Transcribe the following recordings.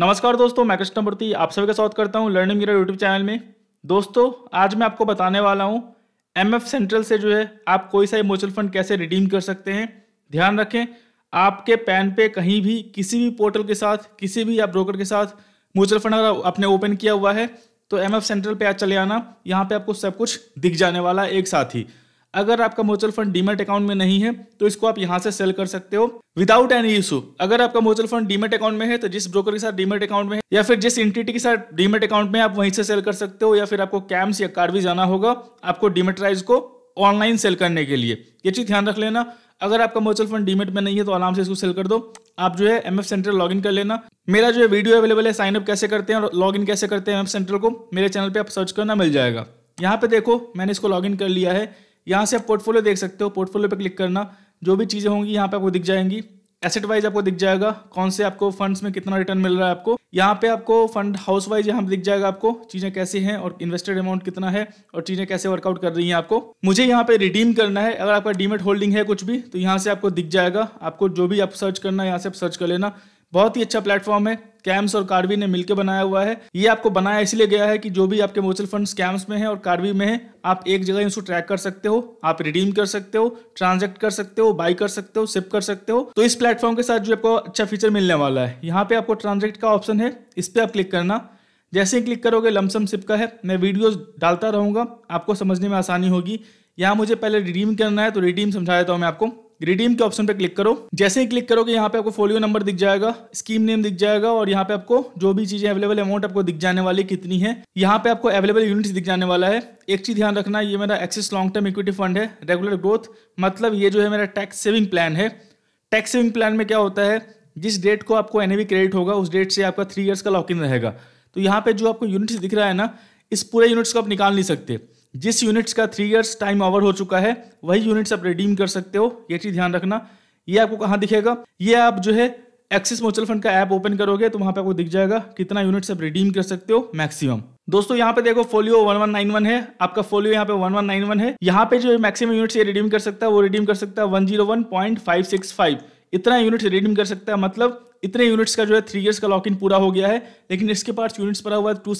नमस्कार दोस्तों मैं कृष्णमूर्ति आप सभी का स्वागत करता हूं लर्निंग मीरा यूट्यूब चैनल में दोस्तों आज मैं आपको बताने वाला हूं एमएफ सेंट्रल से जो है आप कोई सा म्यूचुअल फंड कैसे रिडीम कर सकते हैं ध्यान रखें आपके पैन पे कहीं भी किसी भी पोर्टल के साथ किसी भी या ब्रोकर के साथ म्यूचुअल फंड अगर आपने ओपन किया हुआ है तो एम सेंट्रल पर आज चले आना यहाँ पर आपको सब कुछ दिख जाने वाला एक साथ ही अगर आपका म्यूचुअल फंड डीमेट अकाउंट में नहीं है तो इसको आप यहाँ से सेल कर सकते हो विदाउट एनी इशू अगर आपका म्यूचुअल फंड डीमेट अकाउंट में है तो जिस ब्रोकर के साथ डीमेट अकाउंट में है या फिर जिस इंटिटी के साथ डीमेट अकाउंट में आप वहीं से सेल कर सकते हो या फिर आपको कैम्स या कार्वी जाना होगा आपको डीमेटराइज को ऑनलाइन सेल करने के लिए ये चीज़ ध्यान रख लेना अगर आपका म्यूचुअल फंड डीमेट में नहीं है तो आराम से इसको सेल कर दो आप जो है एमएफ सेंट्रल सेंटर लॉग कर लेना मेरा जो है वीडियो अवेलेबल है साइन अप कैसे करते हैं और लॉग कैसे करते हैं एमएफ सेंट्रल को मेरे चैनल पर आप सर्च करना मिल जाएगा यहाँ पे देखो मैंने इसको लॉगिन कर लिया है यहाँ से आप पोर्टफोलियो देख सकते हो पोर्टफोलियो पर क्लिक करना जो भी चीज़ें होंगी यहाँ पर आपको दिख जाएंगी एसेट वाइज आपको दिख जाएगा कौन से आपको फंड्स में कितना रिटर्न मिल रहा है आपको यहाँ पे आपको फंड हाउस वाइज यहाँ दिख जाएगा आपको चीज़ें कैसी हैं और इन्वेस्टेड अमाउंट कितना है और चीज़ें कैसे वर्कआउट कर रही हैं आपको मुझे यहाँ पे रिडीम करना है अगर आपका डीमेट होल्डिंग है कुछ भी तो यहाँ से आपको दिख जाएगा आपको जो भी आप सर्च करना है यहाँ से आप सर्च कर लेना बहुत ही अच्छा प्लेटफॉर्म है कैम्स और कार्वी ने मिलकर बनाया हुआ है ये आपको बनाया इसलिए गया है कि जो भी आपके म्यूचुअल फंड कैम्स में है और कार्वी में है आप एक जगह इसको ट्रैक कर सकते हो आप रिडीम कर सकते हो ट्रांजेक्ट कर सकते हो बाई कर सकते हो सिप कर सकते हो तो इस प्लेटफॉर्म के साथ जो आपको अच्छा फीचर मिलने वाला है यहाँ पे आपको ट्रांजेक्ट का ऑप्शन है इस पर आप क्लिक करना जैसे ही क्लिक करोगे लमसम सिप का है मैं वीडियोस डालता रहूंगा आपको समझने में आसानी होगी यहाँ मुझे पहले रिडीम करना है तो रिडीम समझा देता हूँ मैं आपको रिडीम के ऑप्शन पर क्लिक करो जैसे ही क्लिक करोगे यहाँ पे आपको फोलियो नंबर दिख जाएगा स्कीम नेम दिख जाएगा और यहाँ पे आपको जो भी चीजें अवेलेबल अमाउंट आपको दिख जाने वाली कितनी है यहाँ पे आपको अवेलेबल यूनिट दिख जाने वाला है एक चीज ध्यान रखना ये मेरा Axis long term equity fund है रेगुलर ग्रोथ मतलब ये जो है मेरा टैक्स सेविंग प्लान है टैक्स सेविंग प्लान में क्या होता है जिस डेट को आपको एन क्रेडिट होगा उस डेट से आपका थ्री ईयर्स का लॉक इन रहेगा तो यहाँ पे जो आपको यूनिट्स दिख रहा है ना इस पूरे यूनिट्स को आप निकाल नहीं सकते जिस यूनिट्स का थ्री इयर्स टाइम ओवर हो चुका है वही यूनिट्स आप रिडीम कर सकते हो ये चीज़ ध्यान रखना ये आपको कहाँ दिखेगा ये आप जो है एक्सिस म्यूचुअल फंड का ऐप ओपन करोगे तो वहां पे आपको दिख जाएगा कितना यूनिट्स आप रिडीम कर सकते हो मैक्सिमम दोस्तों यहाँ पे देखो फोलियो 1191 है आपका फोलियो यहाँ पे 1191 है यहाँ पे जो मैक्सिमम यूनिट्स ये रिडीम कर सकता है वो रिडीम कर सकता है वन इतना यूनिट्स रिडीम कर सकता है मतलब इतने यूनिट्स का जो है थ्री इयर्स का लॉक इन पूरा हो गया है लेकिन इसके पास यूनिट्स पर हुआ है टू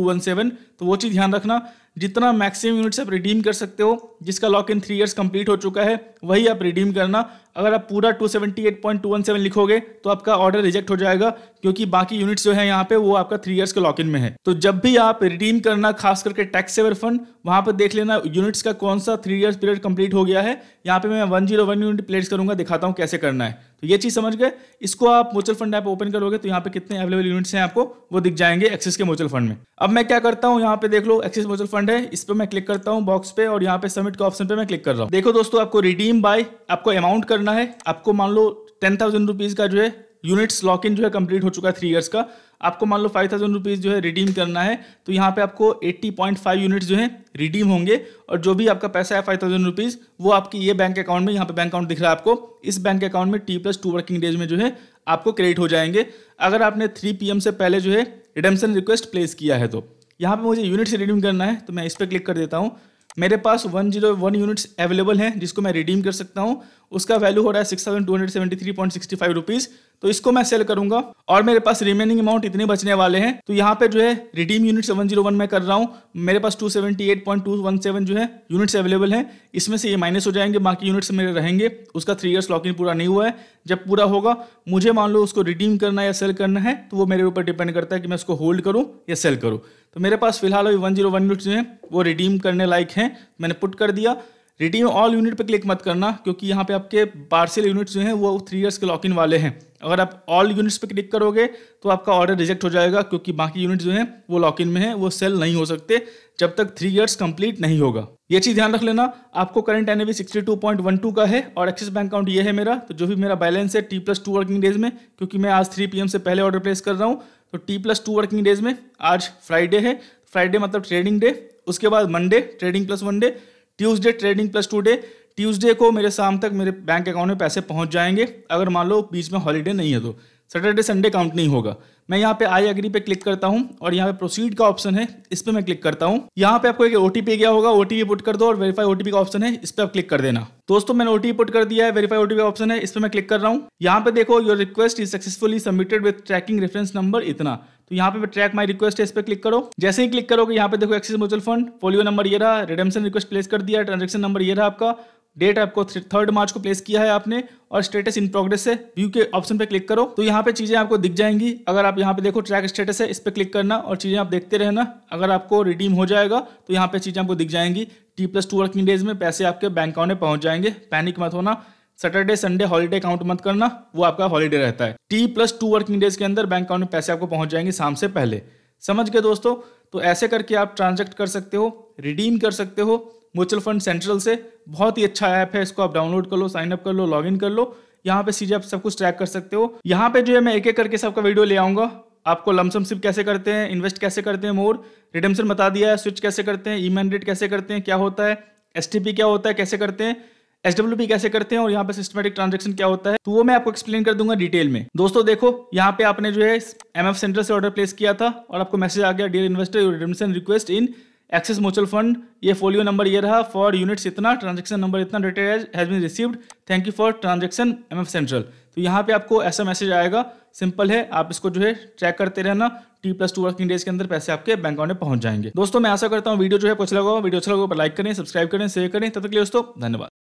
तो वो चीज़ ध्यान रखना जितना मैक्सिमम यूनिट्स आप रिडीम कर सकते हो जिसका lock in three years complete हो चुका है वही आप रिडीम करना अगर आप पूरा 278.217 लिखोगे तो आपका ऑर्डर रिजेक्ट हो जाएगा क्योंकि बाकी यूनिट्स जो है यहाँ पे वो आपका थ्री ईयर्स के लॉक इन में है तो जब भी आप रिडीम करना खास करके टैक्स सेवर फंड वहाँ पर देख लेना यूनिट्स का कौन सा थ्री ईयर्स पीरियड कंप्लीट हो गया है यहाँ पे मैं one zero one unit place करूंगा दिखाता हूँ कैसे करना है तो ये चीज़ समझ गए इसको आप म्यूचुअल फंड ऐप ओपन करोगे तो यहाँ पे कितने अवेलेबल यूनिट्स हैं आपको वो दिख जाएंगे एक्सिस के म्यूचुअल फंड में अब मैं क्या करता हूँ यहाँ पे देख लो एक्सिस म्यूचुअल फंड फंड है इस पर मैं क्लिक करता हूँ बॉक्स पे और यहाँ पे सबमिट के ऑप्शन पे मैं क्लिक कर रहा हूँ देखो दोस्तों आपको रिडीम बाय आपको अमाउंट करना है आपको मान लो टेन थाउजेंड रुपीज का जो है यूनिट्स लॉक इन जो है कंप्लीट हो चुका है थ्री ईयर्स का आपको मान लो फाइव थाउजेंड रुपीज़ जो है रिडीम करना है तो यहाँ पे आपको एट्टी पॉइंट फाइव यूनिट्स जो है रिडीम होंगे और जो भी आपका पैसा है फाइव थाउजेंड रुपीज़ वो आपकी ये बैंक अकाउंट में यहाँ पे बैंक अकाउंट दिख रहा है आपको इस बैंक अकाउंट में T plus two working days में जो है आपको क्रेडिट हो जाएंगे अगर आपने थ्री पी से पहले जो है रिडेम्सन रिक्वेस्ट प्लेस किया है तो यहाँ पे मुझे यूनिट्स रिडीम करना है तो मैं इस पर क्लिक कर देता हूँ मेरे पास one zero one units available हैं जिसको मैं रिडीम कर सकता हूँ उसका वैल्यू हो रहा है six thousand two hundred seventy three point sixty five rupees तो इसको मैं सेल करूंगा और मेरे पास रिमेनिंग अमाउंट इतने बचने वाले हैं तो यहाँ पे जो है रिडीम यूनिट 701 मैं कर रहा हूँ मेरे पास 278.217 जो है यूनिट्स अवेलेबल हैं इसमें से ये माइनस हो जाएंगे बाकी यूनिट्स मेरे रहेंगे उसका थ्री ईयर्स लॉक इन पूरा नहीं हुआ है जब पूरा होगा मुझे मान लो उसको रिडीम करना या सेल करना है तो वो मेरे ऊपर डिपेंड करता है कि मैं उसको होल्ड करूँ या सेल करूँ तो मेरे पास फिलहाल अभी वन यूनिट्स जो है वो रिडीम करने लायक हैं मैंने पुट कर दिया रिडीम ऑल यूनिट पर क्लिक मत करना क्योंकि यहाँ पे आपके पार्सल यूनिट्स जो हैं वो थ्री इयर्स के लॉक इन वाले हैं अगर आप ऑल यूनिट्स पर क्लिक करोगे तो आपका ऑर्डर रिजेक्ट हो जाएगा क्योंकि बाकी यूनिट्स जो हैं वो लॉक इन में है वो सेल नहीं हो सकते जब तक थ्री ईयर्स कंप्लीट नहीं होगा ये चीज़ ध्यान रख लेना आपको current N A sixty two point one two का है और एक्सिस बैंक अकाउंट ये है मेरा तो जो भी मेरा बैलेंस है T plus two working days में क्योंकि मैं आज थ्री पी एम से पहले ऑर्डर प्लेस कर रहा हूँ तो T plus two working days में आज फ्राइडे है फ्राइडे मतलब ट्रेडिंग डे उसके बाद Monday trading plus one day Tuesday trading plus two day Tuesday को मेरे शाम तक मेरे बैंक अकाउंट में पैसे पहुंच जाएंगे अगर मान लो बीच में हॉलीडे नहीं है तो सैटरडे संडे काउंट नहीं होगा मैं यहाँ पे आई एग्री पे क्लिक करता हूँ और यहाँ पे प्रोसीड का ऑप्शन है इस पर मैं क्लिक करता हूँ यहाँ पे आपको एक ओटीपी गया होगा ओटीपी पुट कर दो और वेरीफाई ओटीपी का ऑप्शन है इस पर आप क्लिक कर देना दोस्तों मैंने ओटीपी पुट कर दिया है वेरीफाई ओटीपी का ऑप्शन है इस पर मैं क्लिक कर रहा हूँ यहाँ पे देखो your request is successfully submitted with tracking reference number इतना तो यहाँ पे ट्रैक माई रिक्वेस्ट है इस पर क्लिक करो जैसे ही क्लिक करोगे यहाँ पे देखो Axis mutual fund folio number ये रहा रिडेमशन रिक्वेस्ट प्लेस कर दिया ट्रांजेक्शन नंबर ये रहा आपका डेट आपको थर्ड मार्च को प्लेस किया है आपने और स्टेटस इन प्रोग्रेस से व्यू के ऑप्शन पे क्लिक करो तो यहाँ पे चीजें आपको दिख जाएंगी अगर आप यहाँ पे देखो ट्रैक स्टेटस है इस पर क्लिक करना और चीजें आप देखते रहना अगर आपको रिडीम हो जाएगा तो यहाँ पे चीजें आपको दिख जाएंगी T plus two working days में पैसे आपके बैंक अकाउंट में पहुंच जाएंगे पैनिक मत होना सैटरडे संडे हॉलीडे अकाउंट मत करना वो आपका हॉलीडे रहता है T plus two working days के अंदर बैंक अकाउंट में पैसे आपको पहुंच जाएंगे शाम से पहले समझ गए दोस्तों तो ऐसे करके आप ट्रांजेक्ट कर सकते हो रिडीम कर सकते हो म्यूचुअल फंड सेंट्रल से बहुत ही अच्छा ऐप है इसको आप डाउनलोड कर लो साइन अप कर लो लॉग इन कर लो यहाँ पे सीधे आप सब कुछ ट्रैक कर सकते हो यहाँ पे जो है मैं एक एक करके सबका वीडियो ले आऊंगा आपको लमसम सिप कैसे करते हैं इन्वेस्ट कैसे करते हैं मोर रिडम्सन बता दिया है स्विच कैसे करते हैं ई मैंडेट कैसे करते हैं क्या होता है एस क्या होता है कैसे करते हैं एस डब्ल्यू कैसे करते हैं और यहाँ पे सिस्टमेटिक ट्रांजेक्शन क्या होता है तो वो मैं आपको एक्सप्लेन कर दूंगा डिटेल में दोस्तों देखो यहाँ पे आपने जो है एम एफ सेंटर से ऑर्डर प्लेस किया था और आपको मैसेज आ गया dear investor redemption request in Axis mutual fund ये फोलियो नंबर ये रहा फॉर यूनिट्स इतना ट्रांजेक्शन नंबर इतना date has been received thank you for transaction M F central तो यहाँ पे आपको ऐसा मैसेज आएगा सिंपल है आप इसको जो है ट्रैक करते रहना T plus two working days के अंदर पैसे आपके बैंक अकाउंट में पहुंच जाएंगे दोस्तों मैं आशा करता हूँ वीडियो जो है कुछ अच्छा लगा वीडियो अच्छा लगा लाइक तो करें सब्सक्राइब करें शेयर करें तब तक के दोस्तों धन्यवाद